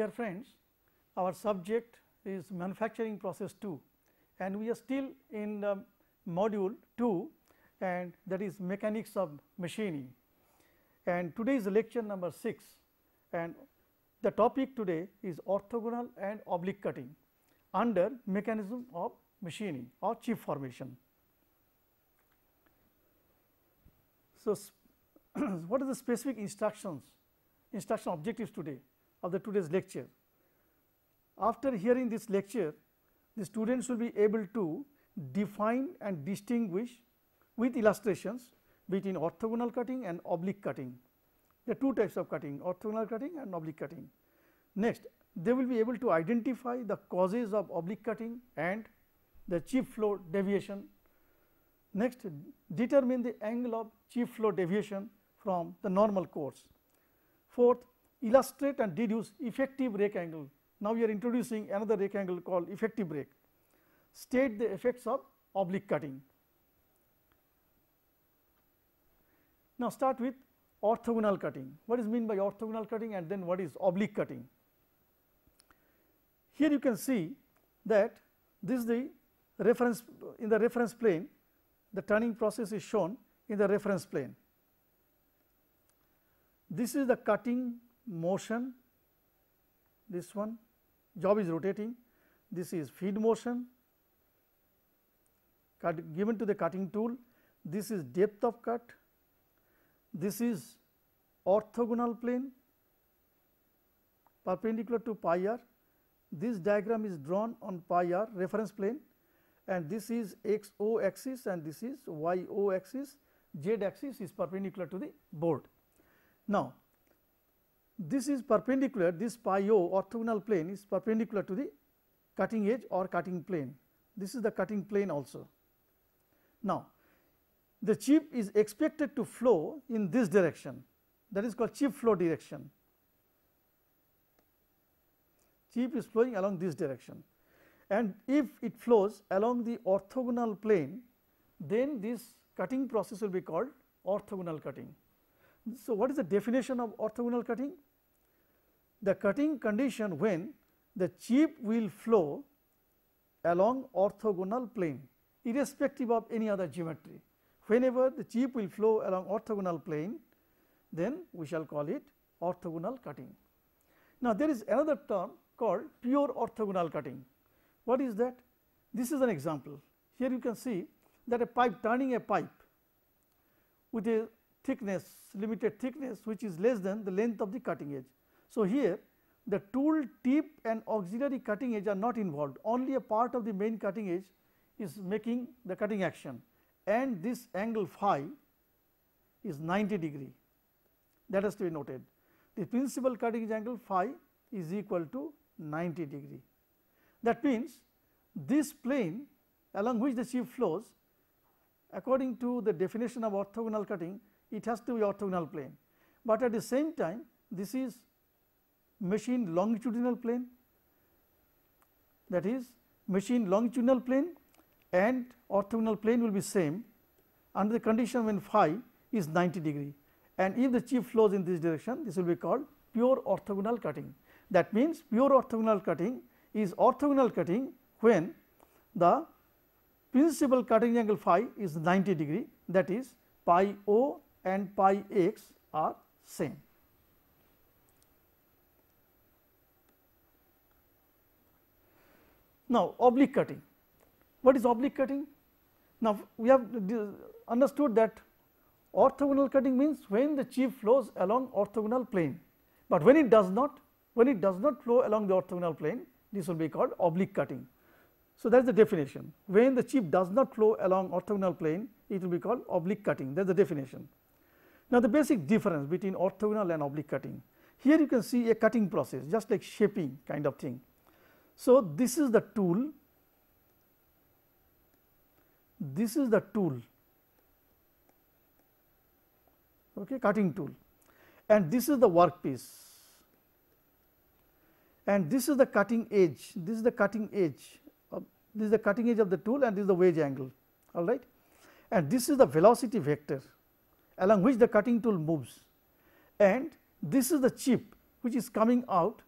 Dear friends, our subject is manufacturing process 2 and we are still in the module 2 and that is mechanics of machining. And today is lecture number 6 and the topic today is orthogonal and oblique cutting under mechanism of machining or chip formation. So, what are the specific instructions, instruction objectives today? of the today's lecture. After hearing this lecture, the students will be able to define and distinguish with illustrations between orthogonal cutting and oblique cutting. There are two types of cutting, orthogonal cutting and oblique cutting. Next, they will be able to identify the causes of oblique cutting and the chief flow deviation. Next, determine the angle of chief flow deviation from the normal course. Fourth, illustrate and deduce effective rake angle. Now, we are introducing another rake angle called effective rake. State the effects of oblique cutting. Now, start with orthogonal cutting. What is mean by orthogonal cutting and then what is oblique cutting? Here you can see that this is the reference in the reference plane the turning process is shown in the reference plane. This is the cutting motion this one job is rotating this is feed motion cut given to the cutting tool this is depth of cut this is orthogonal plane perpendicular to pi r this diagram is drawn on pi r reference plane and this is x o axis and this is y o axis z axis is perpendicular to the board. Now, this is perpendicular this pi o orthogonal plane is perpendicular to the cutting edge or cutting plane. This is the cutting plane also. Now, the chip is expected to flow in this direction that is called chip flow direction. Chip is flowing along this direction and if it flows along the orthogonal plane then this cutting process will be called orthogonal cutting. So, what is the definition of orthogonal cutting? the cutting condition when the chip will flow along orthogonal plane irrespective of any other geometry. Whenever the chip will flow along orthogonal plane, then we shall call it orthogonal cutting. Now, there is another term called pure orthogonal cutting. What is that? This is an example. Here you can see that a pipe turning a pipe with a thickness limited thickness which is less than the length of the cutting edge. So, here the tool tip and auxiliary cutting edge are not involved only a part of the main cutting edge is making the cutting action and this angle phi is 90 degree that has to be noted. The principal cutting edge angle phi is equal to 90 degree. That means, this plane along which the chip flows according to the definition of orthogonal cutting it has to be orthogonal plane, but at the same time this is machine longitudinal plane that is machine longitudinal plane and orthogonal plane will be same under the condition when phi is 90 degree and if the chip flows in this direction this will be called pure orthogonal cutting. That means, pure orthogonal cutting is orthogonal cutting when the principal cutting angle phi is 90 degree that is pi o and pi x are same. Now, oblique cutting. What is oblique cutting? Now, we have understood that orthogonal cutting means when the chip flows along orthogonal plane, but when it does not, when it does not flow along the orthogonal plane, this will be called oblique cutting. So, that is the definition. When the chip does not flow along orthogonal plane, it will be called oblique cutting. That is the definition. Now, the basic difference between orthogonal and oblique cutting. Here you can see a cutting process just like shaping kind of thing. So, this is the tool, this is the tool okay, cutting tool and this is the work piece and this is the cutting edge, this is the cutting edge, of, this is the cutting edge of the tool and this is the wedge angle all right and this is the velocity vector along which the cutting tool moves and this is the chip which is coming out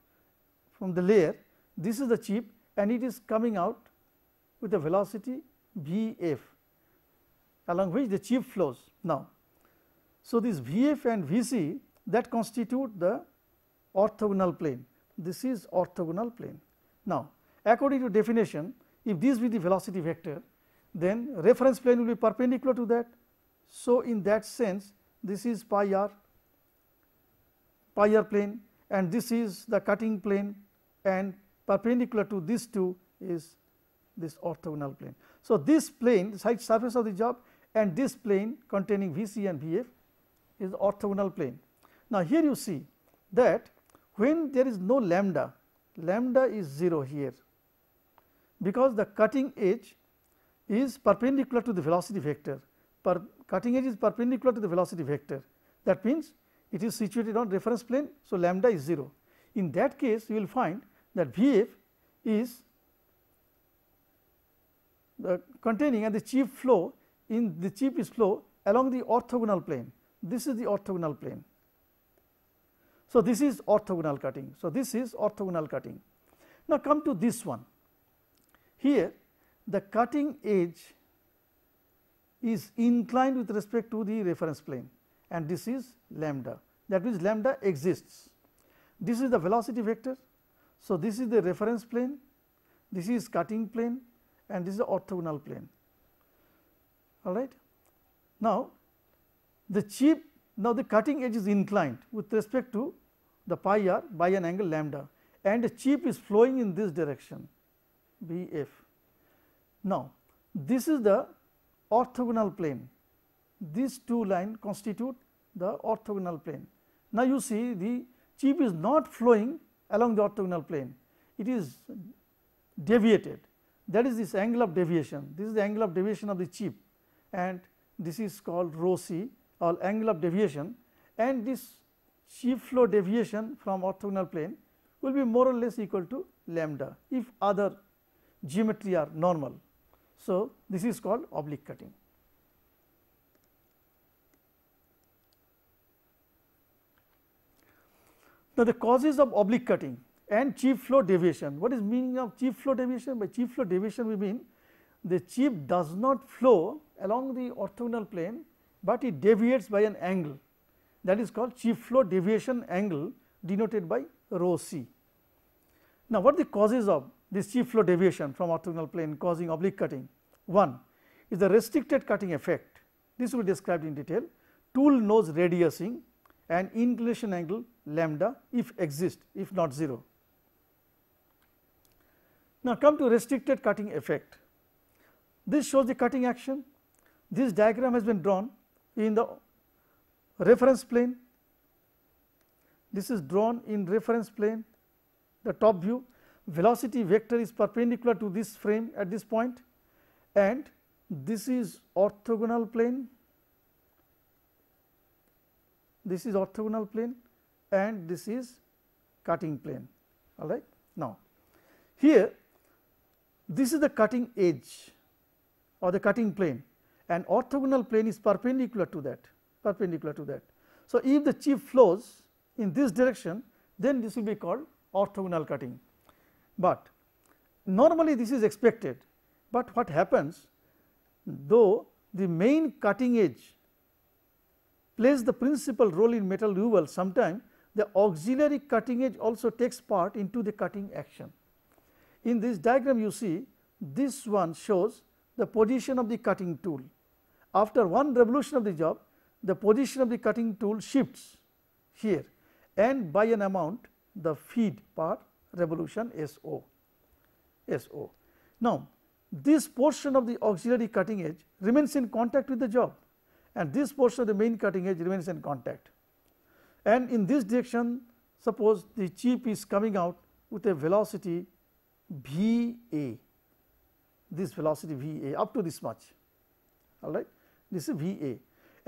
from the layer this is the chip and it is coming out with a velocity V f along which the chip flows now. So, this V f and V c that constitute the orthogonal plane, this is orthogonal plane. Now, according to definition if this be the velocity vector then reference plane will be perpendicular to that. So, in that sense this is pi r, pi r plane and this is the cutting plane and perpendicular to these two is this orthogonal plane. So, this plane the side surface of the job and this plane containing VC and VF is the orthogonal plane. Now, here you see that when there is no lambda, lambda is 0 here because the cutting edge is perpendicular to the velocity vector, per cutting edge is perpendicular to the velocity vector. That means, it is situated on reference plane. So, lambda is 0. In that case, you will find that VF is the containing and the chief flow in the chief is flow along the orthogonal plane. This is the orthogonal plane. So, this is orthogonal cutting. So, this is orthogonal cutting. Now, come to this one. Here the cutting edge is inclined with respect to the reference plane and this is lambda that means lambda exists. This is the velocity vector so, this is the reference plane, this is cutting plane and this is the orthogonal plane all right. Now, the chip now the cutting edge is inclined with respect to the pi r by an angle lambda and the chip is flowing in this direction B f. Now, this is the orthogonal plane these two line constitute the orthogonal plane. Now, you see the chip is not flowing along the orthogonal plane, it is deviated that is this angle of deviation, this is the angle of deviation of the chip and this is called rho c or angle of deviation and this chip flow deviation from orthogonal plane will be more or less equal to lambda if other geometry are normal. So, this is called oblique cutting. Now, the causes of oblique cutting and cheap flow deviation. What is meaning of cheap flow deviation? By cheap flow deviation we mean the chip does not flow along the orthogonal plane, but it deviates by an angle that is called chip flow deviation angle denoted by rho c. Now, what are the causes of this chip flow deviation from orthogonal plane causing oblique cutting? One is the restricted cutting effect. This will be described in detail. Tool nose radiusing and inclination angle lambda if exist if not 0. Now, come to restricted cutting effect. This shows the cutting action. This diagram has been drawn in the reference plane. This is drawn in reference plane, the top view. Velocity vector is perpendicular to this frame at this point and this is orthogonal plane this is orthogonal plane and this is cutting plane all right. Now, here this is the cutting edge or the cutting plane and orthogonal plane is perpendicular to that perpendicular to that. So, if the chip flows in this direction then this will be called orthogonal cutting, but normally this is expected, but what happens though the main cutting edge plays the principal role in metal removal sometimes the auxiliary cutting edge also takes part into the cutting action. In this diagram you see this one shows the position of the cutting tool. After one revolution of the job the position of the cutting tool shifts here and by an amount the feed per revolution SO. SO. Now, this portion of the auxiliary cutting edge remains in contact with the job and this portion of the main cutting edge remains in contact. And in this direction suppose the chip is coming out with a velocity V A, this velocity V A up to this much all right this is V A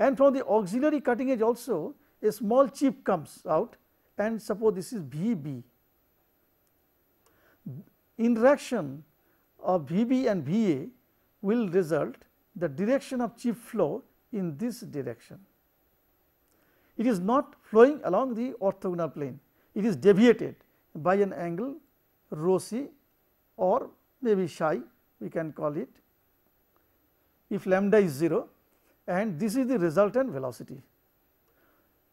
and from the auxiliary cutting edge also a small chip comes out and suppose this is V B. Interaction of V B and V A will result the direction of chip flow in this direction. It is not flowing along the orthogonal plane, it is deviated by an angle rho c or maybe psi we can call it if lambda is 0 and this is the resultant velocity.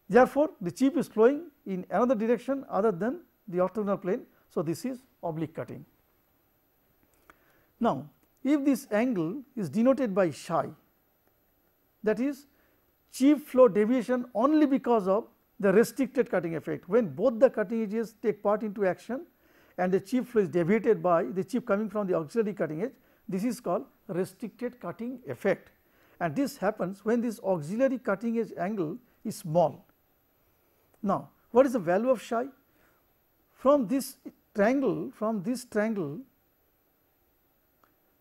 Therefore, the chip is flowing in another direction other than the orthogonal plane. So, this is oblique cutting. Now, if this angle is denoted by psi that is chip flow deviation only because of the restricted cutting effect. When both the cutting edges take part into action and the chip flow is deviated by the chip coming from the auxiliary cutting edge, this is called restricted cutting effect. And this happens when this auxiliary cutting edge angle is small. Now, what is the value of psi? From this triangle, from this triangle,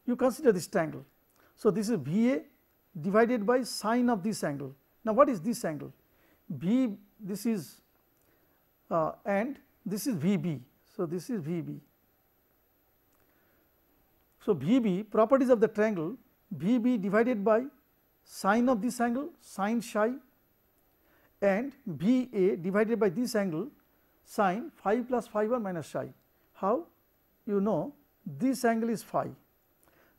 you consider this triangle. So, this is V A divided by sine of this angle. Now, what is this angle? B this is uh, and this is VB. So, this is VB. So, VB properties of the triangle VB divided by sine of this angle sine phi and BA divided by this angle sine phi plus phi 1 minus phi. How? You know this angle is phi,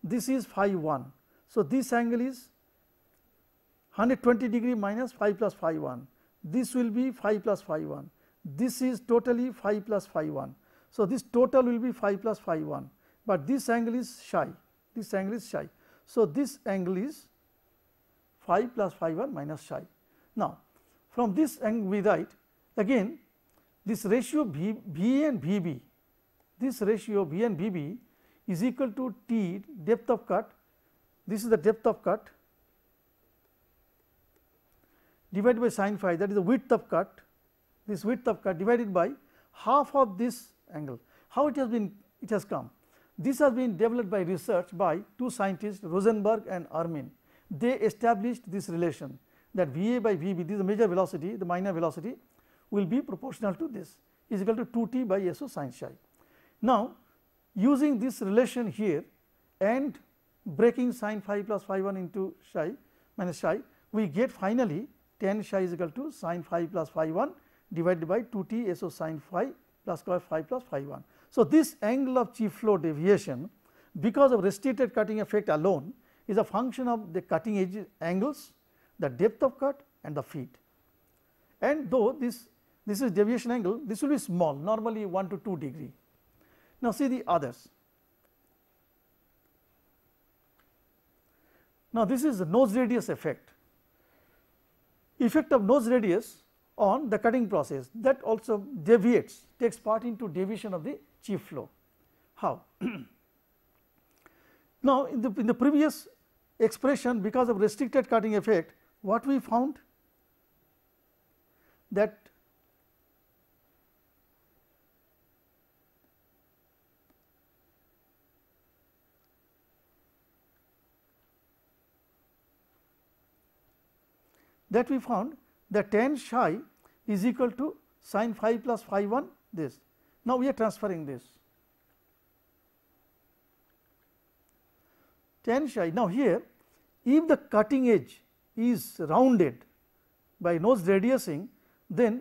this is phi 1. So, this angle is 120 degree minus 5 plus phi 1, this will be 5 plus phi 1, this is totally 5 plus phi 1. So, this total will be 5 plus phi 1, but this angle is shy, this angle is shy. So, this angle is 5 plus phi 1 minus shy. Now, from this angle we write again this ratio v, v and v b, this ratio v and v b is equal to t depth of cut, this is the depth of cut divided by sin phi that is the width of cut this width of cut divided by half of this angle. How it has been it has come? This has been developed by research by two scientists Rosenberg and Armin. They established this relation that V A by V B this is the major velocity the minor velocity will be proportional to this is equal to 2 t by S O sin phi. Now, using this relation here and breaking sin phi plus phi 1 into phi minus phi we get finally tan phi is equal to sin phi plus phi 1 divided by 2 t SO sin phi plus phi plus phi 1. So, this angle of chip flow deviation because of restricted cutting effect alone is a function of the cutting edge angles, the depth of cut and the feet. And though this, this is deviation angle, this will be small normally 1 to 2 degree. Now, see the others. Now, this is the nose radius effect effect of nose radius on the cutting process that also deviates takes part into deviation of the chief flow. How? now, in the, in the previous expression because of restricted cutting effect what we found that that we found that tan psi is equal to sine phi plus phi 1 this. Now, we are transferring this tan psi. Now, here if the cutting edge is rounded by nose radiusing, then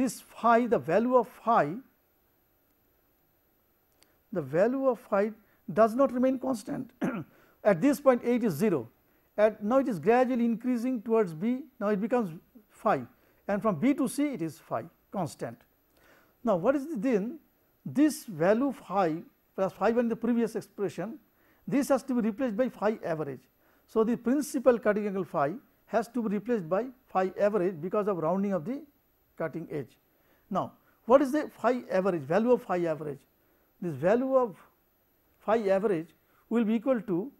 this phi the value of phi the value of phi does not remain constant at this point 8 is 0 at now it is gradually increasing towards b now it becomes phi and from b to c it is phi constant. Now, what is the then this value phi plus phi 1 in the previous expression this has to be replaced by phi average. So, the principal cutting angle phi has to be replaced by phi average because of rounding of the cutting edge. Now, what is the phi average value of phi average? This value of phi average will be equal to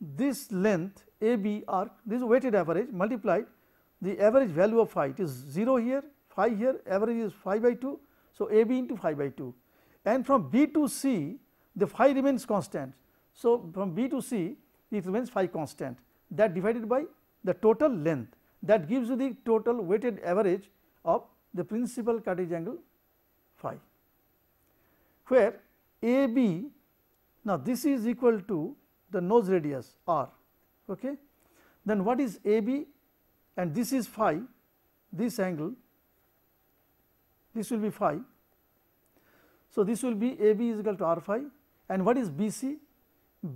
this length AB arc this weighted average multiplied the average value of phi it is 0 here phi here average is phi by 2. So, AB into phi by 2 and from B to C the phi remains constant. So, from B to C it remains phi constant that divided by the total length that gives you the total weighted average of the principal Cartesian angle phi where AB now this is equal to the nose radius r. Okay. Then what is AB and this is phi, this angle, this will be phi. So, this will be AB is equal to r phi and what is BC?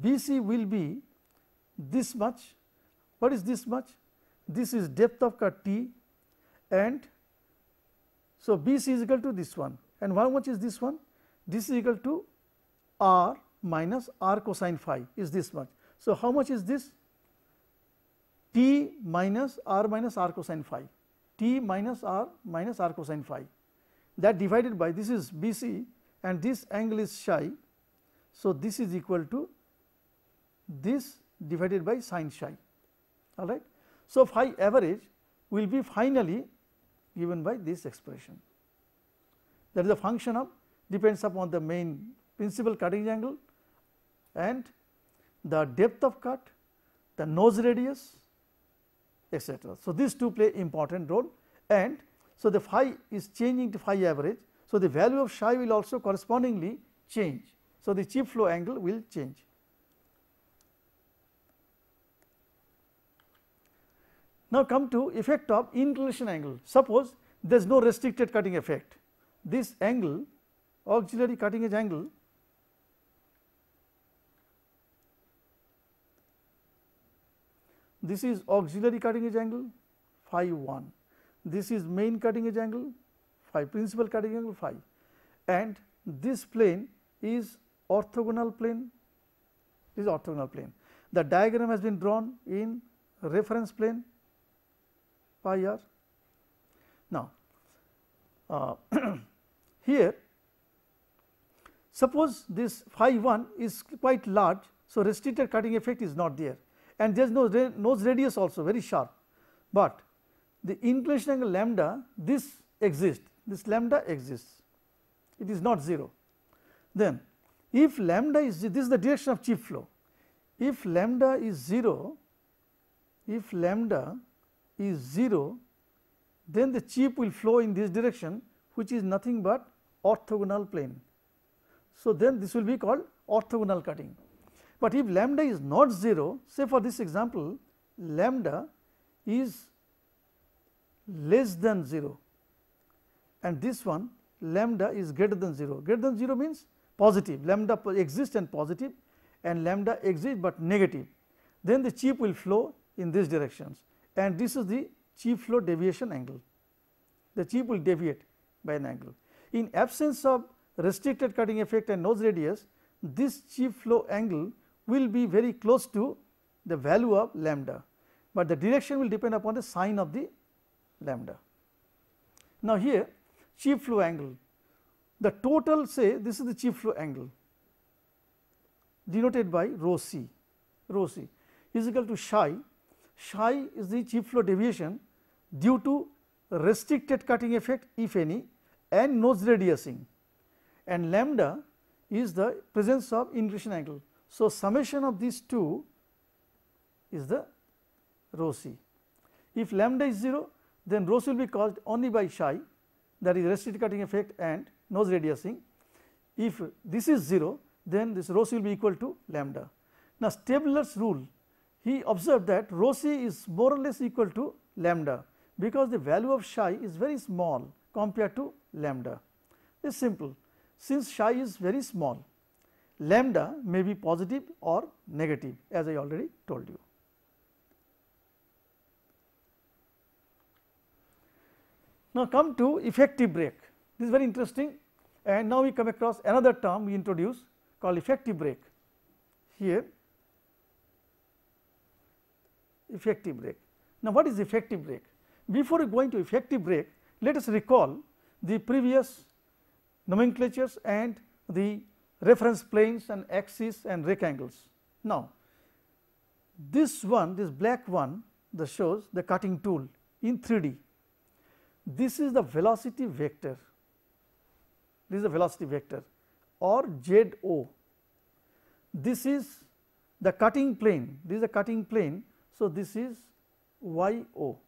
BC will be this much, what is this much? This is depth of cut T and so BC is equal to this one and how much is this one? This is equal to r minus r cosine phi is this much. So, how much is this? t minus r minus r cosine phi, t minus r minus r cosine phi that divided by this is BC and this angle is psi. So, this is equal to this divided by sine psi all right. So, phi average will be finally given by this expression that is a function of depends upon the main principal cutting angle and the depth of cut, the nose radius etc. So, these two play important role and so the phi is changing to phi average. So, the value of psi will also correspondingly change. So, the chip flow angle will change. Now, come to effect of inclination angle. Suppose there is no restricted cutting effect. This angle, auxiliary cutting edge angle This is auxiliary cutting edge angle phi 1. This is main cutting edge angle phi principal cutting angle phi and this plane is orthogonal plane this is orthogonal plane. The diagram has been drawn in reference plane pi r. Now, uh, here suppose this phi 1 is quite large. So, restricted cutting effect is not there and there is no nose radius also very sharp. But the inclination angle lambda this exists, this lambda exists, it is not 0. Then if lambda is this is the direction of chip flow, if lambda is 0, if lambda is 0, then the chip will flow in this direction which is nothing but orthogonal plane. So, then this will be called orthogonal cutting. But if lambda is not 0, say for this example, lambda is less than 0 and this one lambda is greater than 0. Greater than 0 means positive, lambda exists and positive and lambda exists but negative. Then the chip will flow in these directions and this is the chip flow deviation angle. The chip will deviate by an angle. In absence of restricted cutting effect and nose radius, this chip flow angle will be very close to the value of lambda, but the direction will depend upon the sign of the lambda. Now, here chief flow angle the total say this is the chief flow angle denoted by rho c rho c is equal to psi psi is the chief flow deviation due to restricted cutting effect if any and nose radiusing and lambda is the presence of inclination angle so, summation of these two is the rho c. If lambda is 0 then rho c will be caused only by psi that is restricted cutting effect and nose radiusing. If this is 0 then this rho c will be equal to lambda. Now, Stabler's rule he observed that rho c is more or less equal to lambda because the value of psi is very small compared to lambda. It is simple since psi is very small lambda may be positive or negative as I already told you. Now, come to effective break. This is very interesting and now we come across another term we introduce called effective break. Here effective break. Now, what is effective break? Before going to effective break, let us recall the previous nomenclatures and the reference planes and axes and rectangles. Now, this one this black one that shows the cutting tool in 3D. This is the velocity vector, this is the velocity vector or Z o. This is the cutting plane, this is the cutting plane. So, this is y o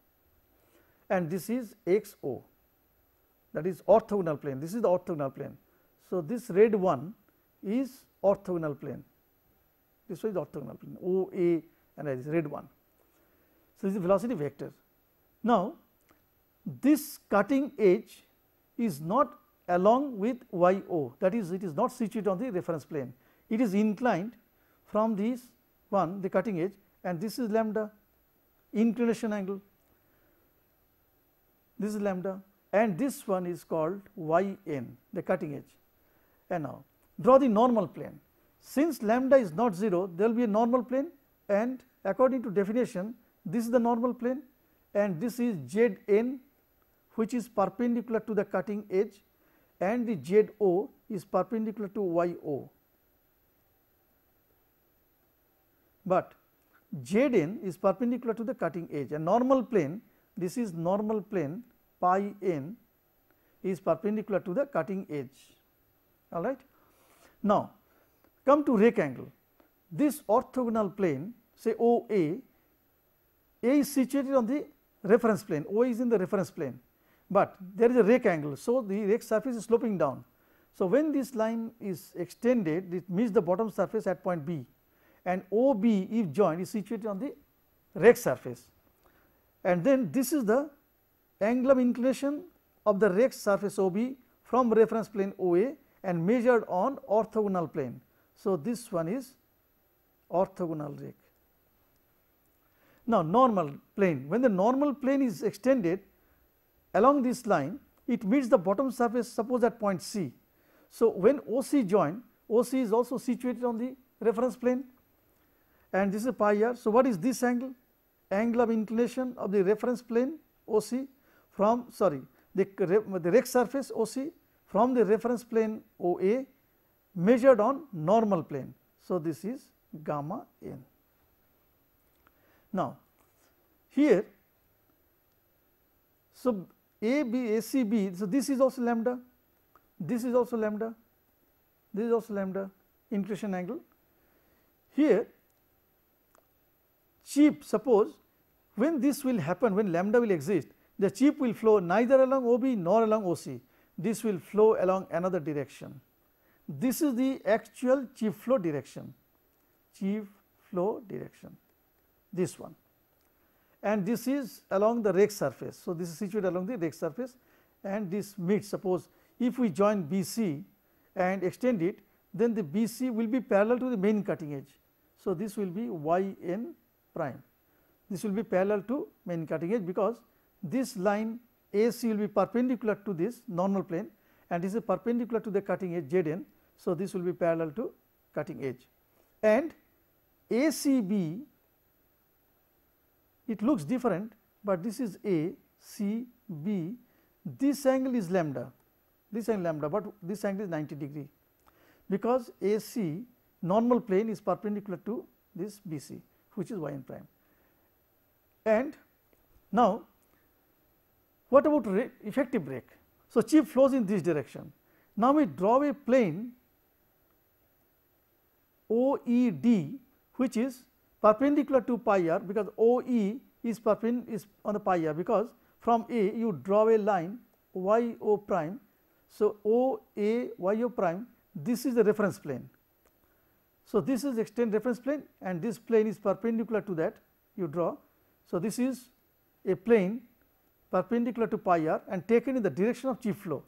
and this is x o that is orthogonal plane, this is the orthogonal plane. So, this red one is orthogonal plane. This is orthogonal plane O A and I this red one. So, this is velocity vector. Now, this cutting edge is not along with y o that is it is not situated on the reference plane. It is inclined from this one the cutting edge and this is lambda inclination angle this is lambda and this one is called y n the cutting edge and now draw the normal plane. Since lambda is not 0, there will be a normal plane and according to definition, this is the normal plane and this is z n which is perpendicular to the cutting edge and the z o is perpendicular to y o. But z n is perpendicular to the cutting edge and normal plane this is normal plane pi n is perpendicular to the cutting edge all right. Now, come to rake angle. This orthogonal plane say OA, A is situated on the reference plane, O is in the reference plane, but there is a rake angle. So, the rake surface is sloping down. So, when this line is extended, it meets the bottom surface at point B and OB if joined is situated on the rake surface. And then this is the angle of inclination of the rake surface OB from reference plane OA and measured on orthogonal plane. So, this one is orthogonal rake. Now, normal plane, when the normal plane is extended along this line, it meets the bottom surface suppose at point C. So, when OC join, OC is also situated on the reference plane and this is pi r. So, what is this angle? Angle of inclination of the reference plane OC from sorry the, the rake surface OC from the reference plane OA measured on normal plane. So, this is gamma n. Now, here so A B A C B so this is also lambda this is also lambda this is also lambda inclination angle here chip suppose when this will happen when lambda will exist the chip will flow neither along OB nor along OC this will flow along another direction. This is the actual chief flow direction, chief flow direction, this one. And this is along the rake surface. So, this is situated along the rake surface and this meets suppose if we join BC and extend it, then the BC will be parallel to the main cutting edge. So, this will be Yn prime. This will be parallel to main cutting edge because this line AC will be perpendicular to this normal plane and this is perpendicular to the cutting edge Zn. So, this will be parallel to cutting edge and ACB it looks different, but this is ACB this angle is lambda this angle lambda, but this angle is 90 degree because AC normal plane is perpendicular to this BC which is y n prime. And now what about effective brake? So, chip flows in this direction. Now, we draw a plane OED which is perpendicular to pi r because OE is perpendicular is on the pi r because from A you draw a line y o prime. So, O A y o prime this is the reference plane. So, this is extend reference plane and this plane is perpendicular to that you draw. So, this is a plane perpendicular to pi r and taken in the direction of chip flow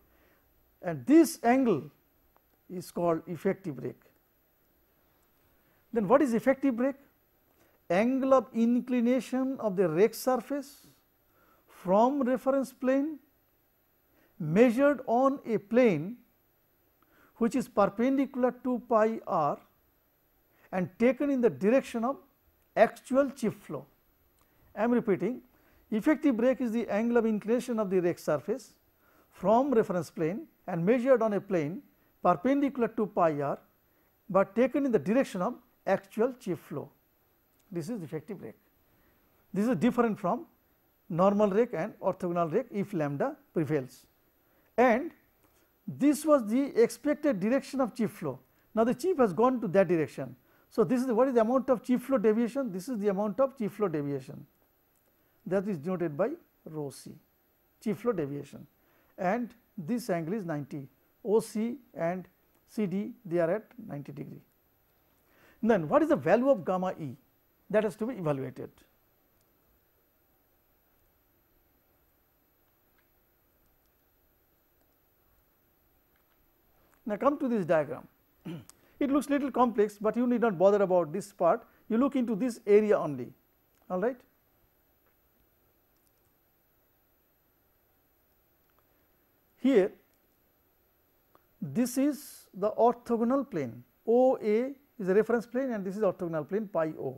and this angle is called effective break. Then what is effective break? Angle of inclination of the rake surface from reference plane measured on a plane which is perpendicular to pi r and taken in the direction of actual chip flow. I am repeating Effective break is the angle of inclination of the rake surface from reference plane and measured on a plane perpendicular to pi r, but taken in the direction of actual chief flow. This is effective rake. This is different from normal rake and orthogonal rake if lambda prevails. And this was the expected direction of chief flow. Now, the chief has gone to that direction. So, this is the, what is the amount of chief flow deviation? This is the amount of chief flow deviation that is denoted by rho c chief flow deviation and this angle is 90 OC and CD they are at 90 degree. Then what is the value of gamma E that has to be evaluated. Now, come to this diagram it looks little complex, but you need not bother about this part you look into this area only all right. Here this is the orthogonal plane OA is a reference plane and this is orthogonal plane pi O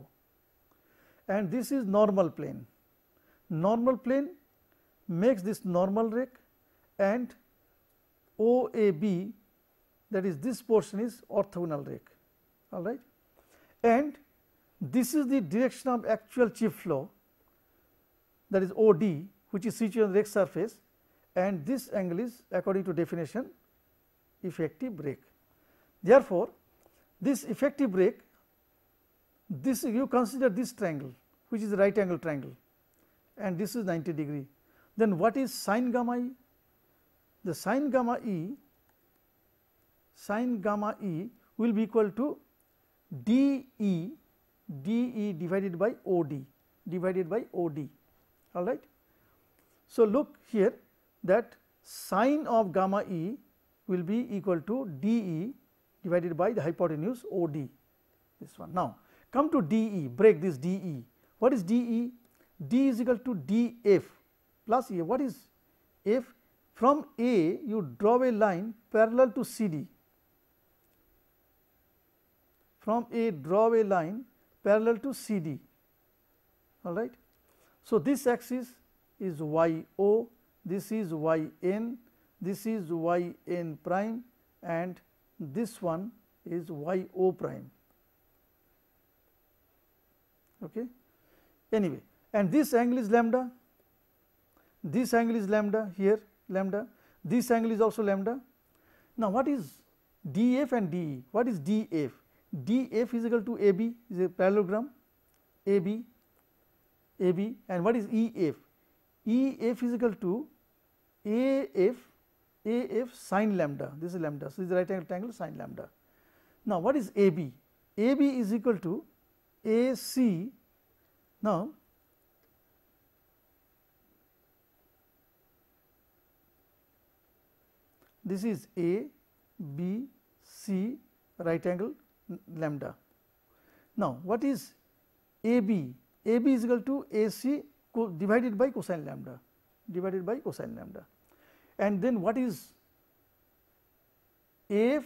and this is normal plane. Normal plane makes this normal rake and OAB that is this portion is orthogonal rake all right and this is the direction of actual chip flow that is OD which is situated on the rake surface and this angle is according to definition effective break. Therefore, this effective break this you consider this triangle which is the right angle triangle and this is 90 degree. Then what is sine gamma e? The sine gamma e sine gamma e will be equal to d e d e divided by o d divided by o d all right. So, look here that sine of gamma e will be equal to d e divided by the hypotenuse O d this one. Now, come to d e break this d e what is d e? d is equal to d f plus a what is f? From a you draw a line parallel to c d from a draw a line parallel to c d all right. So, this axis is y o this is y n, this is y n prime and this one is y o prime. Okay. Anyway, and this angle is lambda, this angle is lambda here lambda, this angle is also lambda. Now, what is d f and d e? What is d f? d f is equal to a b is a parallelogram a b a b and what is e f? e f is equal to E if A if sine lambda, this is lambda, so this is right angle sine lambda. Now, what is A B? A B is equal to A C. Now, this is A B C right angle lambda. Now, what is A B? A B is equal to A C divided by cosine lambda divided by cosine lambda. And then what is AF?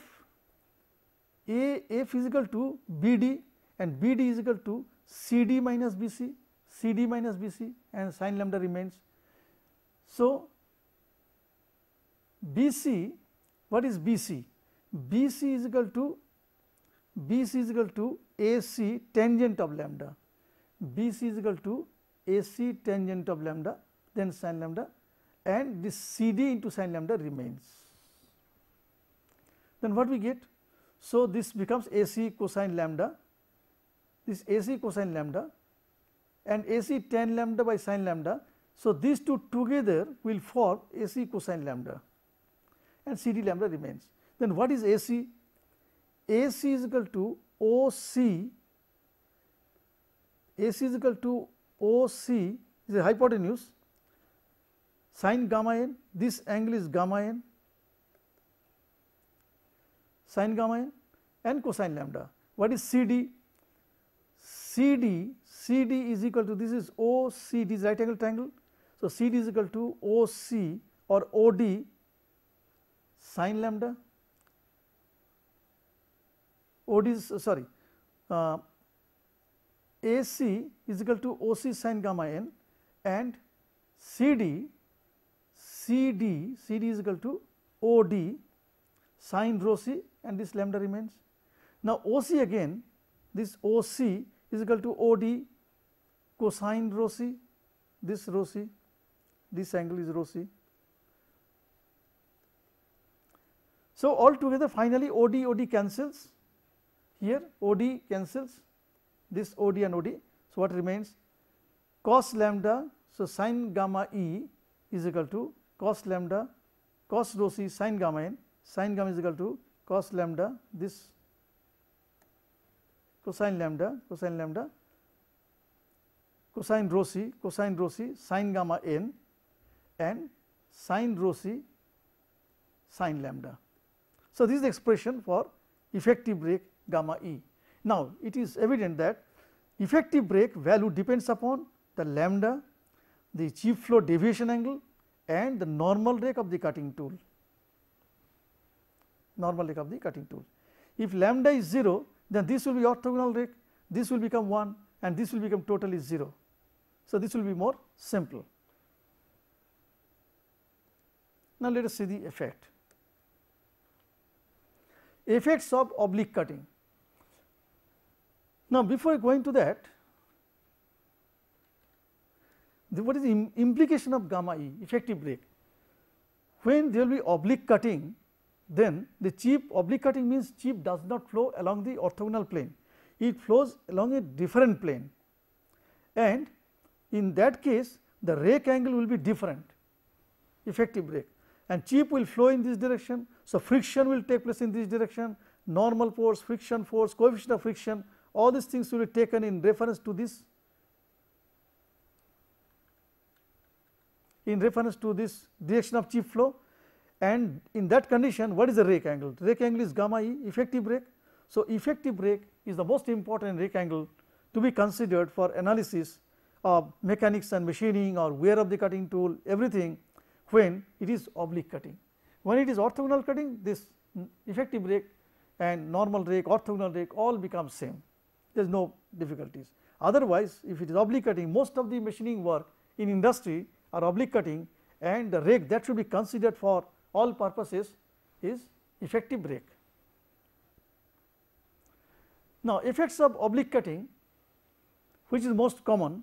AF is equal to BD and BD is equal to CD minus BC, CD minus BC and sine lambda remains. So, BC, what is BC? BC is equal to BC is equal to AC tangent of lambda. BC is equal to AC tangent of lambda then sin lambda and this C d into sin lambda remains. Then what we get? So, this becomes A c cosine lambda, this A c cosine lambda and A c tan lambda by sin lambda. So, these two together will form A c cosine lambda and C d lambda remains. Then what is A c? A c is equal to O c, A c is equal to O c is a hypotenuse sin gamma n, this angle is gamma n, sin gamma n and cosine lambda. What is CD? CD, CD is equal to this is OCD is right angle triangle. So, CD is equal to OC or OD sin lambda, OD is sorry uh, AC is equal to OC sin gamma n and CD CD, CD is equal to OD sine rho C and this lambda remains. Now, OC again this OC is equal to OD cosine rho C, this rho C, this angle is rho C. So, altogether finally OD OD cancels here OD cancels this OD and OD. So, what remains cos lambda. So, sin gamma E is equal to cos lambda cos rho c sin gamma n sin gamma is equal to cos lambda this cosine lambda cosine lambda cosine rho c cosine rho c sin gamma n and sin rho c sin lambda. So, this is the expression for effective break gamma e. Now, it is evident that effective break value depends upon the lambda the chip flow deviation angle and the normal rake of the cutting tool, normal rake of the cutting tool. If lambda is 0, then this will be orthogonal rake, this will become 1 and this will become totally 0. So, this will be more simple. Now, let us see the effect. Effects of oblique cutting. Now, before going to that, the, what is the Im implication of gamma E effective break? When there will be oblique cutting, then the chip oblique cutting means chip does not flow along the orthogonal plane, it flows along a different plane and in that case the rake angle will be different effective break and chip will flow in this direction. So, friction will take place in this direction, normal force, friction force, coefficient of friction all these things will be taken in reference to this in reference to this direction of chip flow and in that condition what is the rake angle? rake angle is gamma e effective rake. So, effective rake is the most important rake angle to be considered for analysis of mechanics and machining or wear of the cutting tool everything when it is oblique cutting. When it is orthogonal cutting this effective rake and normal rake orthogonal rake all become same there is no difficulties. Otherwise, if it is oblique cutting most of the machining work in industry or oblique cutting and the rake that should be considered for all purposes is effective rake. Now, effects of oblique cutting which is most common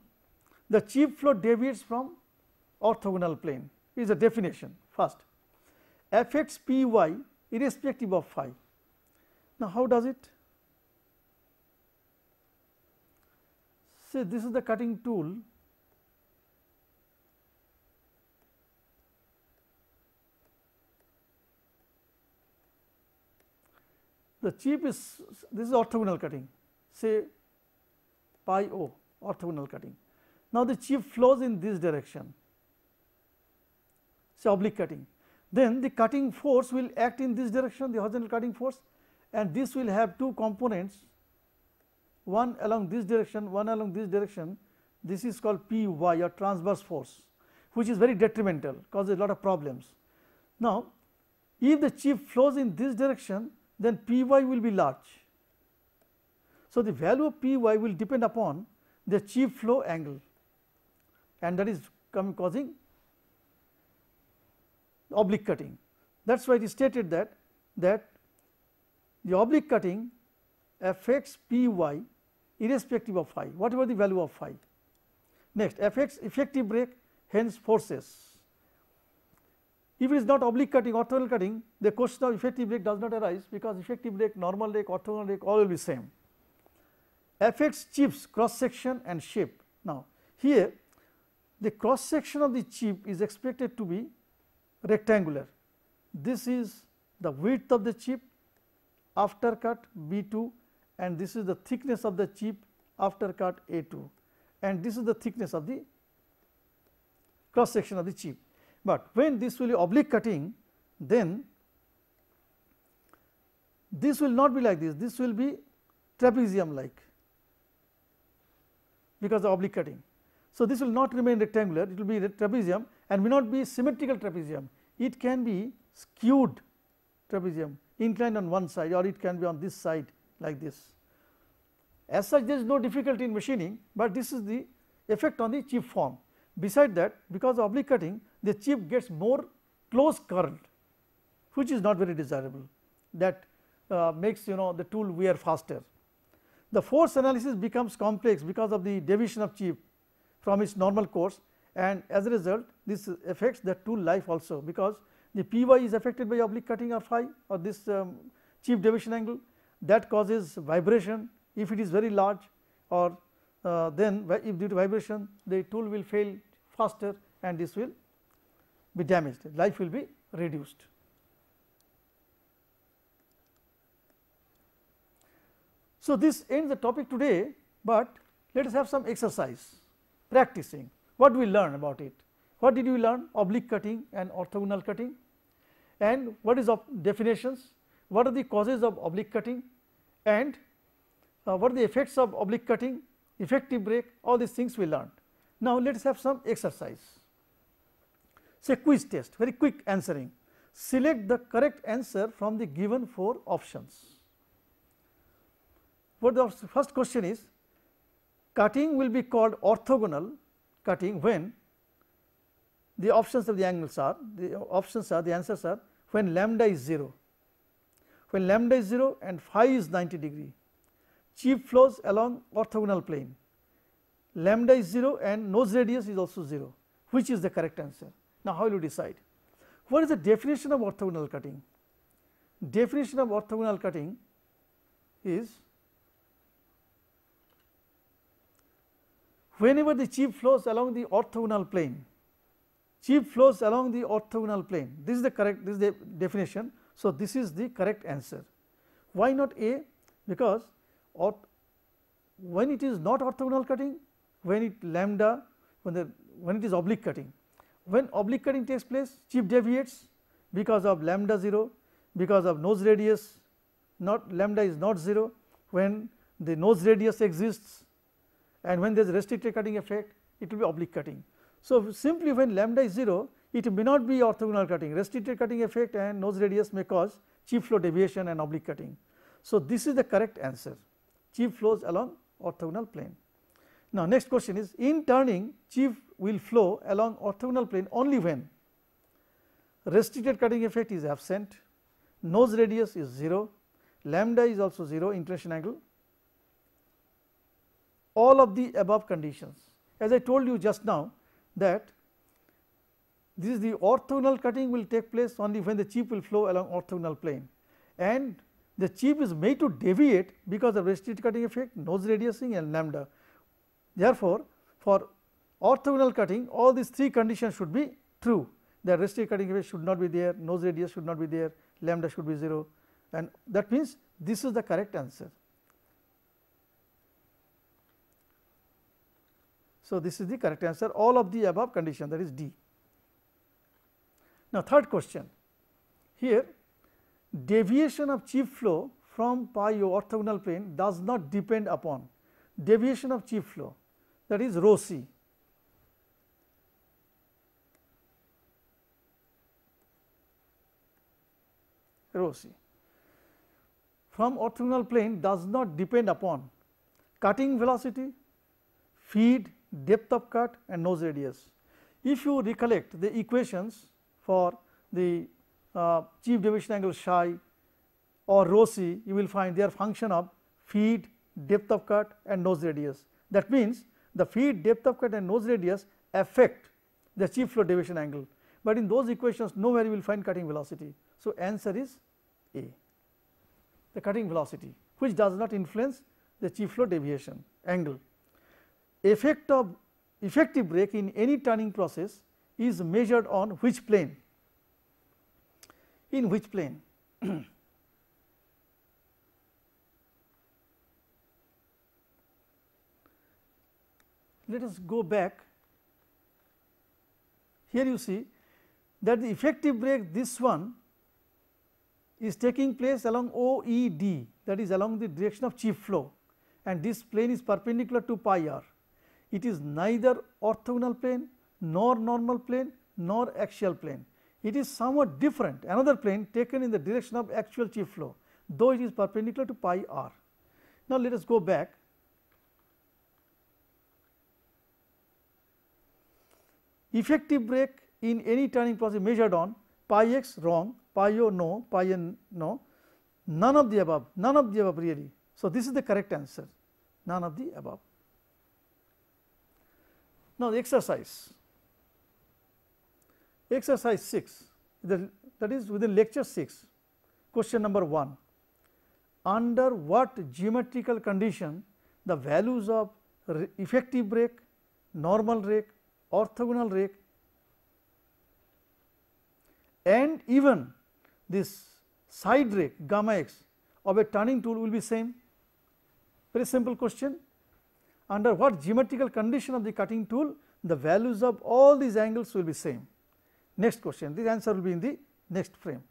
the chip flow deviates from orthogonal plane is the definition first affects p y irrespective of phi. Now, how does it? Say this is the cutting tool the chip is this is orthogonal cutting say pi o orthogonal cutting. Now, the chip flows in this direction say oblique cutting then the cutting force will act in this direction the horizontal cutting force and this will have two components one along this direction one along this direction this is called P y or transverse force which is very detrimental causes a lot of problems. Now, if the chip flows in this direction then p y will be large. So, the value of p y will depend upon the chief flow angle and that is causing oblique cutting. That is why it is stated that, that the oblique cutting affects p y irrespective of phi, whatever the value of phi. Next affects effective break hence forces. If it is not oblique cutting, orthogonal cutting, the question of effective break does not arise because effective break, normal break, orthogonal break all will be same. Affects chips cross section and shape. Now, here the cross section of the chip is expected to be rectangular. This is the width of the chip after cut B 2 and this is the thickness of the chip after cut A 2 and this is the thickness of the cross section of the chip. But when this will be oblique cutting then this will not be like this, this will be trapezium like because of oblique cutting. So, this will not remain rectangular, it will be trapezium and may not be symmetrical trapezium, it can be skewed trapezium inclined on one side or it can be on this side like this. As such there is no difficulty in machining, but this is the effect on the chip form. Beside that because of oblique cutting the chip gets more close current which is not very desirable that uh, makes you know the tool wear faster. The force analysis becomes complex because of the deviation of chip from its normal course and as a result this affects the tool life also because the p y is affected by oblique cutting or phi or this um, chip deviation angle that causes vibration if it is very large or uh, then if due to vibration the tool will fail faster and this will be damaged, life will be reduced. So, this ends the topic today, but let us have some exercise practicing. What we learn about it? What did you learn? Oblique cutting and orthogonal cutting and what is of definitions? What are the causes of oblique cutting and uh, what are the effects of oblique cutting, effective break, all these things we learned. Now, let us have some exercise, say quiz test, very quick answering. Select the correct answer from the given four options. What the first question is, cutting will be called orthogonal cutting when the options of the angles are, the options are, the answers are when lambda is 0, when lambda is 0 and phi is 90 degree, Chip flows along orthogonal plane lambda is 0 and nose radius is also 0 which is the correct answer. Now, how will you decide? What is the definition of orthogonal cutting? Definition of orthogonal cutting is whenever the chip flows along the orthogonal plane, chip flows along the orthogonal plane. This is the correct, this is the definition. So, this is the correct answer. Why not A? Because or, when it is not orthogonal cutting, when it lambda when the when it is oblique cutting. When oblique cutting takes place chip deviates because of lambda 0 because of nose radius not lambda is not 0 when the nose radius exists and when there is restricted cutting effect it will be oblique cutting. So, simply when lambda is 0 it may not be orthogonal cutting restricted cutting effect and nose radius may cause chip flow deviation and oblique cutting. So, this is the correct answer chip flows along orthogonal plane. Now, next question is in turning chief will flow along orthogonal plane only when restricted cutting effect is absent, nose radius is 0, lambda is also 0 inclination angle all of the above conditions. As I told you just now that this is the orthogonal cutting will take place only when the chip will flow along orthogonal plane and the chip is made to deviate because of restricted cutting effect, nose radiusing and lambda. Therefore, for orthogonal cutting all these three conditions should be true The restricted cutting radius should not be there, nose radius should not be there, lambda should be 0 and that means this is the correct answer. So, this is the correct answer all of the above condition that is D. Now, third question here deviation of chief flow from pi orthogonal plane does not depend upon deviation of chief flow that is rho c. rho c from orthogonal plane does not depend upon cutting velocity, feed, depth of cut and nose radius. If you recollect the equations for the uh, chief deviation angle psi or rho c, you will find their function of feed, depth of cut and nose radius. That means, the feed depth of cut and nose radius affect the chief flow deviation angle, but in those equations nowhere you will find cutting velocity. So, answer is A the cutting velocity which does not influence the chief flow deviation angle. Effect of effective break in any turning process is measured on which plane in which plane let us go back. Here you see that the effective break this one is taking place along OED that is along the direction of chief flow and this plane is perpendicular to pi r. It is neither orthogonal plane nor normal plane nor axial plane. It is somewhat different another plane taken in the direction of actual chief flow though it is perpendicular to pi r. Now, let us go back Effective brake in any turning process measured on pi x wrong, pi o no, pi n no, none of the above, none of the above really. So, this is the correct answer, none of the above. Now, the exercise, exercise 6 the, that is within lecture 6, question number 1. Under what geometrical condition the values of effective brake, normal brake orthogonal rake and even this side rake gamma x of a turning tool will be same. Very simple question under what geometrical condition of the cutting tool the values of all these angles will be same. Next question this answer will be in the next frame.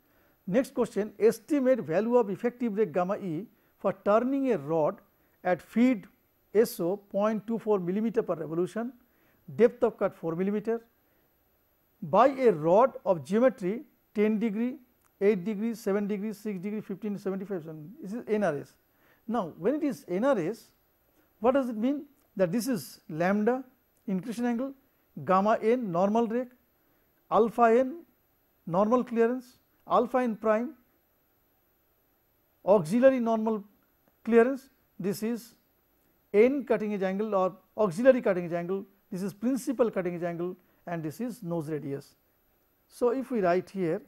Next question estimate value of effective rake gamma e for turning a rod at feed SO 0.24 millimeter per revolution depth of cut 4 millimeter by a rod of geometry 10 degree, 8 degree, 7 degree, 6 degree, 15, 75, this is NRS. Now, when it is NRS, what does it mean? That this is lambda inclination angle, gamma n normal rake, alpha n normal clearance, alpha n prime auxiliary normal clearance, this is n cutting edge angle or auxiliary cutting edge angle this is principal cutting edge angle and this is nose radius. So, if we write here,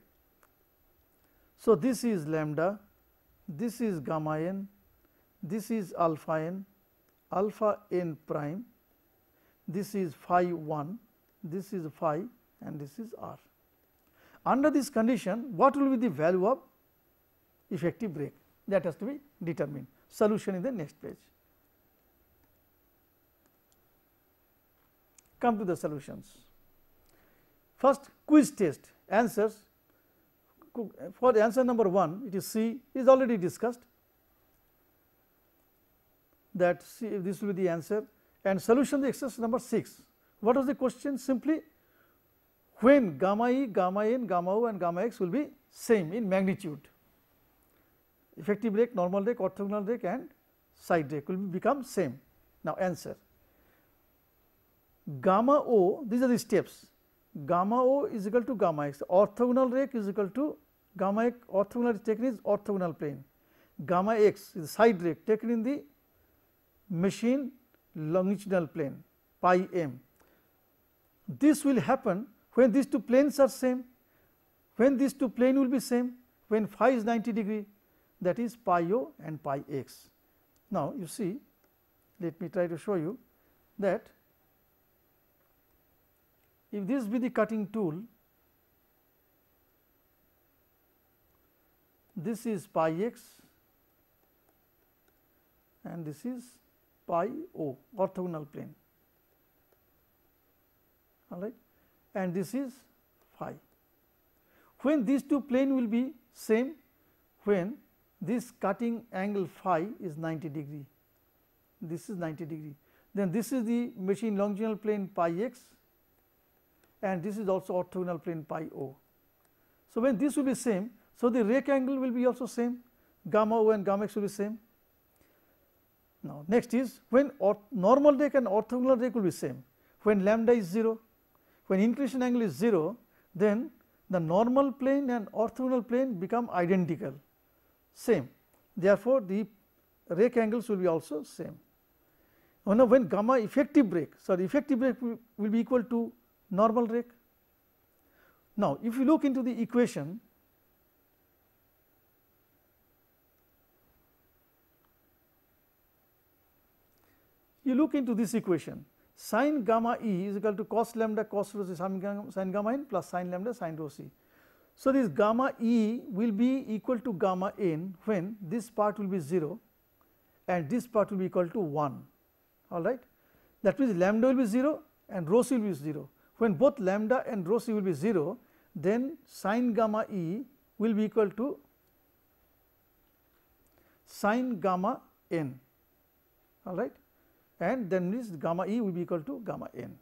so this is lambda, this is gamma n, this is alpha n, alpha n prime, this is phi 1, this is phi and this is r. Under this condition, what will be the value of effective break that has to be determined, solution in the next page. come to the solutions. First quiz test answers for answer number 1 it is C is already discussed that C, this will be the answer and solution the exercise number 6. What was the question simply when gamma e, gamma n, gamma o and gamma x will be same in magnitude effective rake, normal rake, orthogonal rake and side rake will become same. Now answer gamma O, these are the steps, gamma O is equal to gamma x, orthogonal rake is equal to gamma x, orthogonal taken is orthogonal plane, gamma x is side rake taken in the machine longitudinal plane pi m. This will happen when these two planes are same, when these two plane will be same, when phi is 90 degree that is pi o and pi x. Now, you see let me try to show you that if this be the cutting tool, this is pi x and this is pi o orthogonal plane all right and this is phi. When these two plane will be same when this cutting angle phi is 90 degree, this is 90 degree. Then this is the machine longitudinal plane pi x and this is also orthogonal plane pi o. So, when this will be same, so the rake angle will be also same gamma o and gamma x will be same. Now, next is when normal rake and orthogonal rake will be same, when lambda is 0, when inclination angle is 0, then the normal plane and orthogonal plane become identical same. Therefore, the rake angles will be also same. Now, when gamma effective break, sorry effective break will be equal to normal rake. Now, if you look into the equation, you look into this equation sin gamma e is equal to cos lambda cos rho c sin gamma n plus sin lambda sin rho c. So, this gamma e will be equal to gamma n when this part will be 0 and this part will be equal to 1 all right. That means, lambda will be 0 and rho c will be 0. When both lambda and rho c will be 0, then sine gamma e will be equal to sine gamma n all right and then this gamma e will be equal to gamma n.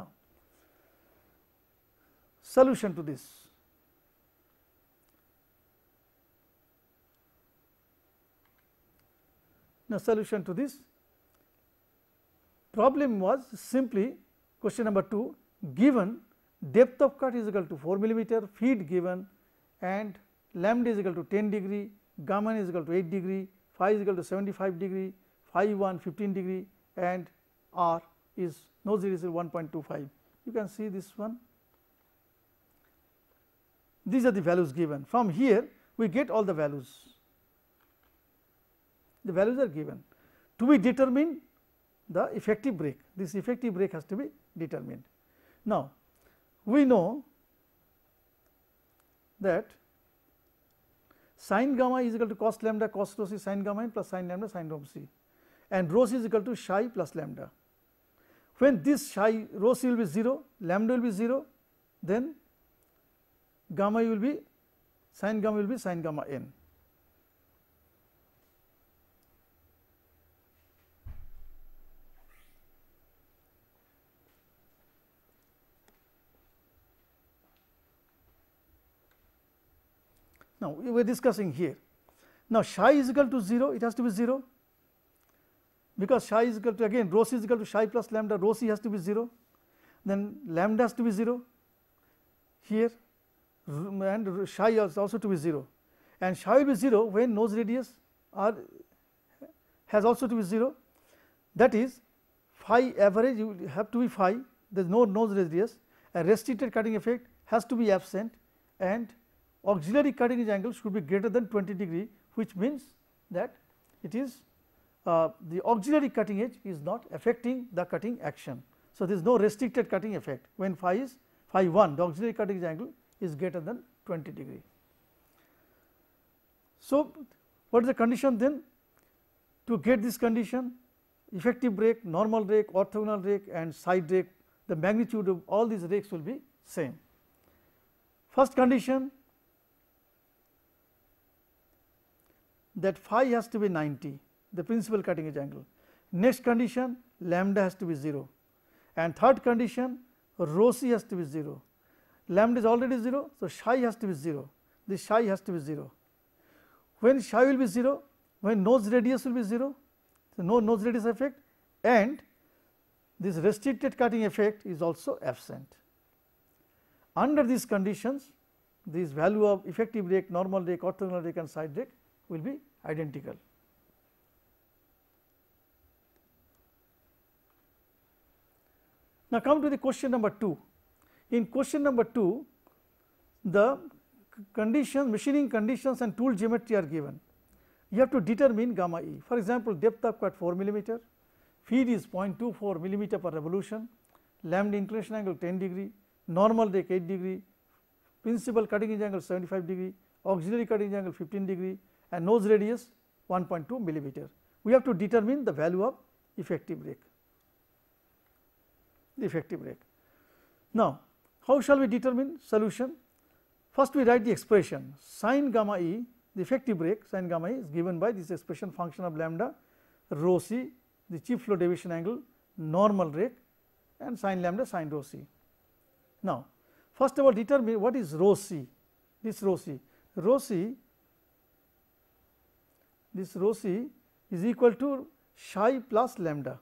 Now, solution to this now solution to this problem was simply question number 2 given depth of cut is equal to 4 millimeter feet given and lambda is equal to 10 degree, gamma is equal to 8 degree, phi is equal to 75 degree, phi 1 15 degree and r is no 0 is 1.25. You can see this one. These are the values given. From here we get all the values. The values are given. To be determined the effective break. This effective break has to be determined. Now, we know that sin gamma is equal to cos lambda cos rho c sin gamma n plus sin lambda sin rho c and rho c is equal to psi plus lambda. When this psi rho c will be 0, lambda will be 0, then gamma will be sin gamma will be sin gamma n. Now, we are discussing here. Now, psi is equal to 0, it has to be 0 because psi is equal to again rho c is equal to psi plus lambda, rho c has to be 0, then lambda has to be 0 here and psi is also to be 0 and psi will be 0 when nose radius r has also to be 0 that is phi average you have to be phi there is no nose radius a restricted cutting effect has to be absent and auxiliary cutting edge angle should be greater than 20 degree which means that it is uh, the auxiliary cutting edge is not affecting the cutting action. So, there is no restricted cutting effect when phi is phi 1 the auxiliary cutting edge angle is greater than 20 degree. So, what is the condition then to get this condition effective rake, normal rake, orthogonal rake and side rake the magnitude of all these rakes will be same. First condition that phi has to be 90 the principal cutting edge angle. Next condition lambda has to be 0 and third condition rho c has to be 0. Lambda is already 0, so psi has to be 0, this psi has to be 0. When psi will be 0, when nose radius will be 0, so no nose radius effect and this restricted cutting effect is also absent. Under these conditions, this value of effective rake, normal rake, orthogonal rake and side rake will be identical. Now, come to the question number 2. In question number 2, the conditions, machining conditions and tool geometry are given. You have to determine gamma e. For example, depth of cut 4 millimeter, feed is 0.24 millimeter per revolution, lambda inclination angle 10 degree, normal deck 8 degree, principal cutting edge angle 75 degree, auxiliary cutting edge angle 15 degree, and nose radius 1.2 millimeter. We have to determine the value of effective break, the effective break. Now, how shall we determine solution? First we write the expression sine gamma e, the effective break sine gamma e is given by this expression function of lambda rho c, the chief flow deviation angle, normal rake and sine lambda sine rho c. Now, first of all determine what is rho c, this rho c. Rho c this rho c is equal to psi plus lambda.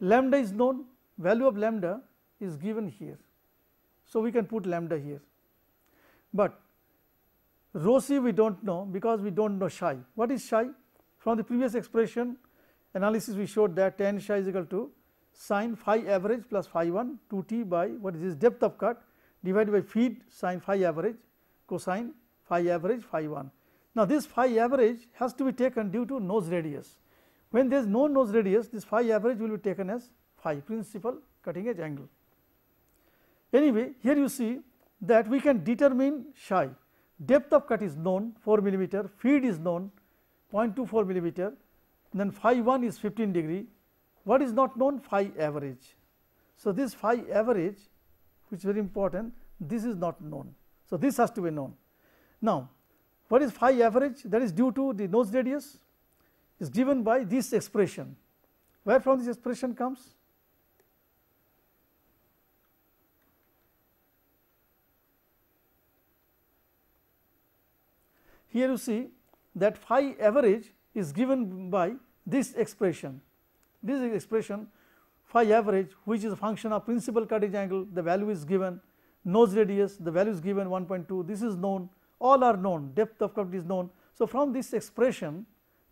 Lambda is known value of lambda is given here. So, we can put lambda here, but rho c we do not know because we do not know psi. What is psi? From the previous expression analysis we showed that tan psi is equal to sine phi average plus phi 1 2 t by what is this depth of cut divided by feed sine phi average cosine phi average phi 1. Now, this phi average has to be taken due to nose radius. When there is no nose radius, this phi average will be taken as phi principal cutting edge angle. Anyway, here you see that we can determine psi. Depth of cut is known 4 millimeter, feed is known 0.24 millimeter, then phi 1 is 15 degree. What is not known? Phi average. So, this phi average which is very important, this is not known. So, this has to be known. Now, what is phi average? That is due to the nose radius is given by this expression. Where from this expression comes? Here you see that phi average is given by this expression. This expression phi average which is a function of principal cutting angle the value is given, nose radius the value is given 1.2 this is known all are known depth of cut is known. So, from this expression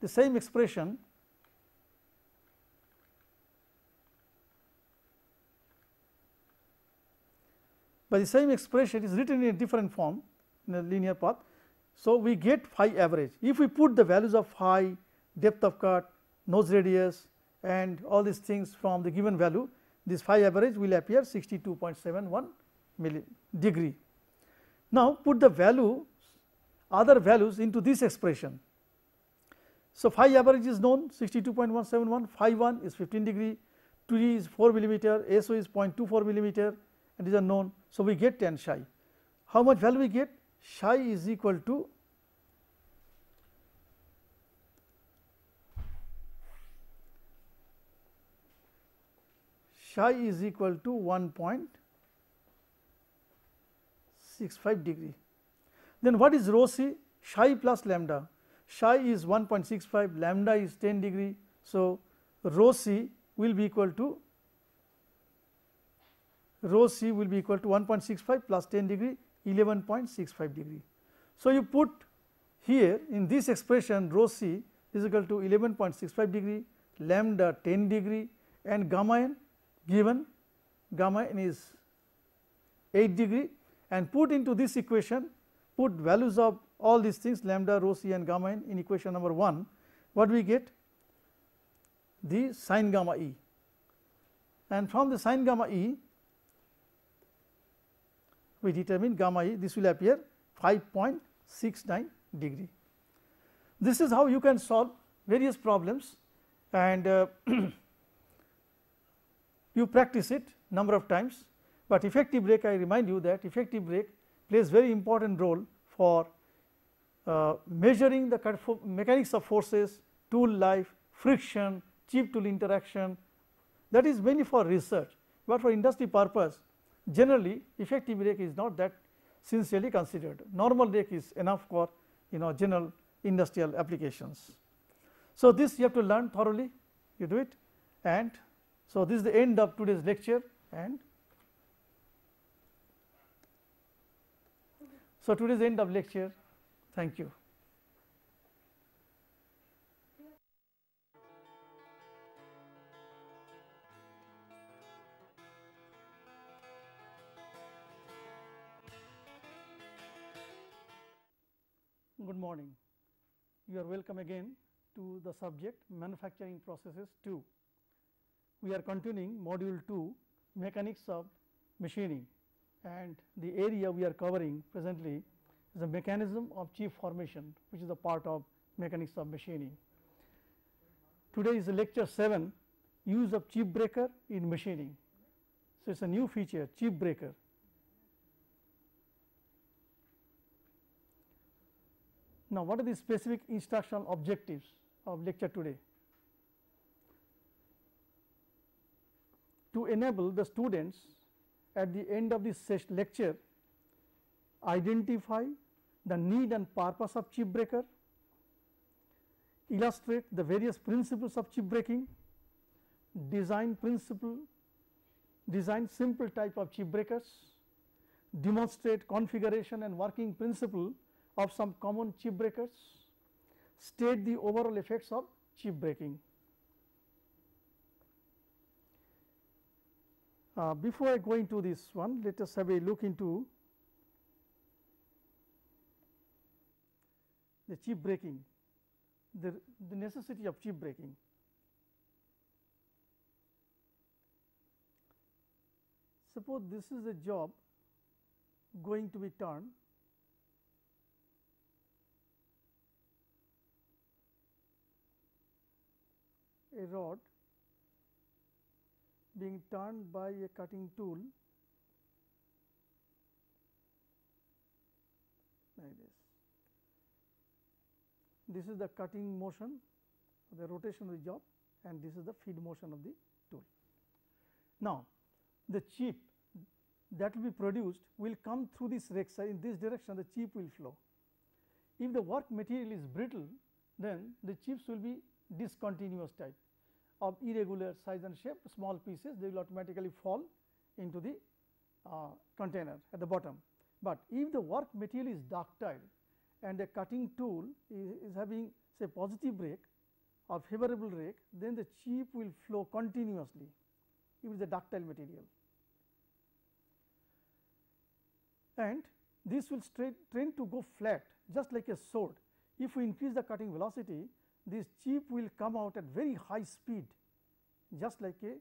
the same expression by the same expression is written in a different form in a linear path. So, we get phi average if we put the values of phi depth of cut nose radius and all these things from the given value this phi average will appear 62.71 degree. Now, put the value other values into this expression. So, phi average is known 62.171, phi 1 is 15 degree, 2D is 4 millimeter, SO is 0.24 millimeter and these are known. So, we get tan psi. How much value we get? Psi is equal to psi is equal to 1.65 degree. Then what is rho c? Psi plus lambda. Psi is 1.65, lambda is 10 degree. So, rho c will be equal to rho c will be equal to 1.65 plus 10 degree 11.65 degree. So, you put here in this expression rho c is equal to 11.65 degree lambda 10 degree and gamma n given gamma n is 8 degree and put into this equation put values of all these things lambda, rho, c and gamma in, in equation number 1, what we get? The sine gamma e and from the sine gamma e we determine gamma e this will appear 5.69 degree. This is how you can solve various problems and uh, you practice it number of times, but effective break I remind you that effective break plays very important role for uh, measuring the mechanics of forces, tool life, friction, chip tool interaction that is mainly for research, but for industry purpose generally effective rake is not that sincerely considered. Normal rake is enough for you know general industrial applications. So, this you have to learn thoroughly you do it and so this is the end of today's lecture and So, today's end of lecture. Thank you. Good morning. You are welcome again to the subject manufacturing processes 2. We are continuing module 2 mechanics of machining and the area we are covering presently is the mechanism of chip formation which is a part of mechanics of machining. Today is lecture 7 use of chip breaker in machining. So, it is a new feature chip breaker. Now, what are the specific instructional objectives of lecture today? To enable the students at the end of this lecture identify the need and purpose of chip breaker, illustrate the various principles of chip breaking, design principle, design simple type of chip breakers, demonstrate configuration and working principle of some common chip breakers, state the overall effects of chip breaking. Uh, before I go into this one, let us have a look into the chip breaking, the, the necessity of chip breaking. Suppose this is a job going to be turned a rod being turned by a cutting tool like this. This is the cutting motion the rotation of the job and this is the feed motion of the tool. Now, the chip that will be produced will come through this rexer in this direction the chip will flow. If the work material is brittle then the chips will be discontinuous type of irregular size and shape small pieces they will automatically fall into the uh, container at the bottom. But if the work material is ductile and the cutting tool is, is having say positive break or favorable break then the chip will flow continuously if it is a ductile material. And this will straight, trend to go flat just like a sword. If we increase the cutting velocity this chip will come out at very high speed just like a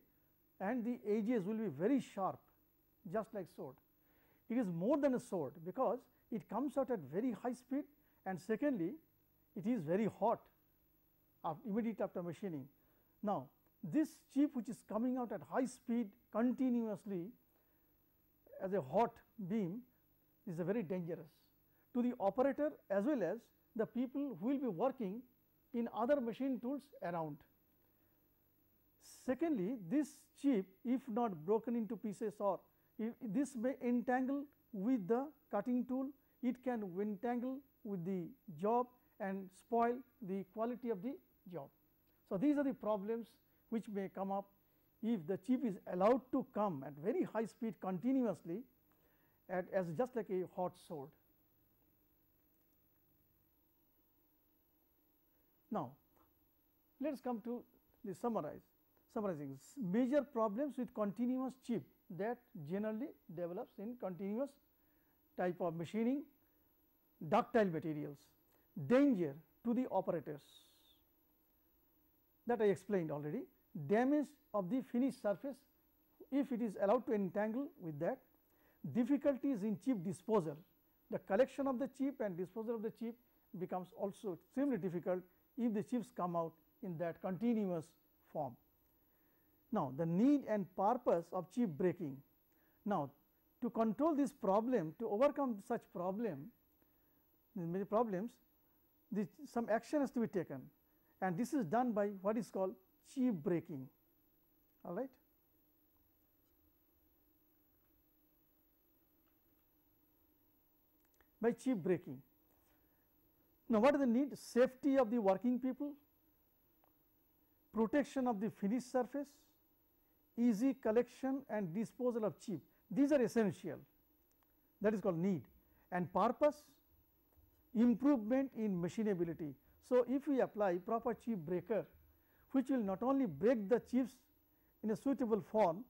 and the edges will be very sharp just like sword. It is more than a sword because it comes out at very high speed and secondly it is very hot after immediately after machining. Now, this chip which is coming out at high speed continuously as a hot beam is a very dangerous to the operator as well as the people who will be working in other machine tools around. Secondly, this chip if not broken into pieces or this may entangle with the cutting tool, it can entangle with the job and spoil the quality of the job. So, these are the problems which may come up if the chip is allowed to come at very high speed continuously at as just like a hot sword. Now, let us come to the summarize summarizing major problems with continuous chip that generally develops in continuous type of machining ductile materials danger to the operators that I explained already damage of the finished surface if it is allowed to entangle with that difficulties in chip disposal the collection of the chip and disposal of the chip becomes also extremely difficult if the chips come out in that continuous form. Now, the need and purpose of chip breaking. Now, to control this problem to overcome such problem many problems this, some action has to be taken and this is done by what is called chip breaking all right. by chip breaking. Now, what do the need? Safety of the working people, protection of the finished surface, easy collection and disposal of chip. These are essential that is called need and purpose improvement in machinability. So, if we apply proper chip breaker which will not only break the chips in a suitable form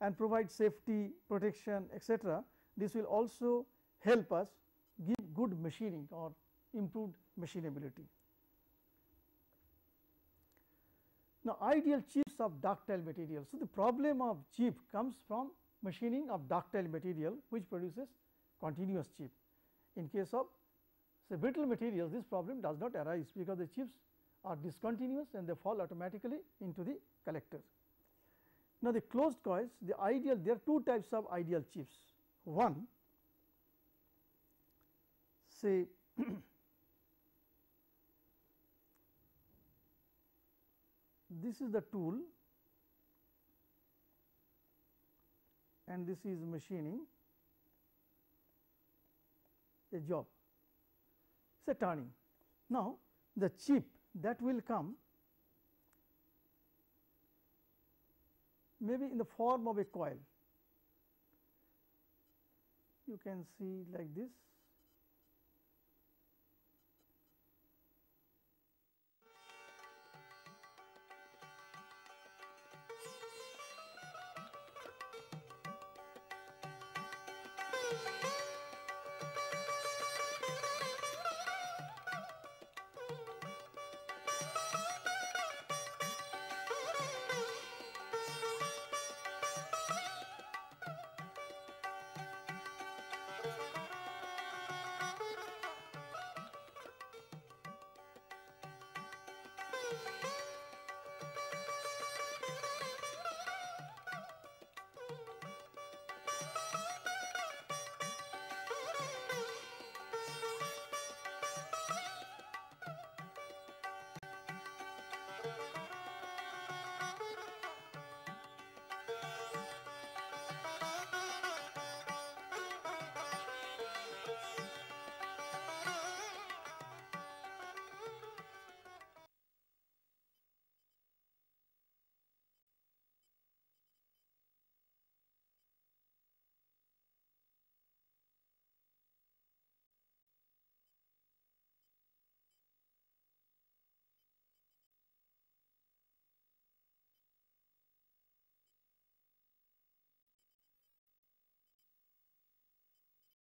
and provide safety, protection etc., this will also help us give good machining or improved machinability. Now, ideal chips of ductile material. So, the problem of chip comes from machining of ductile material which produces continuous chip. In case of say brittle materials this problem does not arise because the chips are discontinuous and they fall automatically into the collector. Now, the closed coils the ideal there are two types of ideal chips. One say This is the tool and this is machining a job, it is a turning. Now, the chip that will come maybe in the form of a coil. You can see like this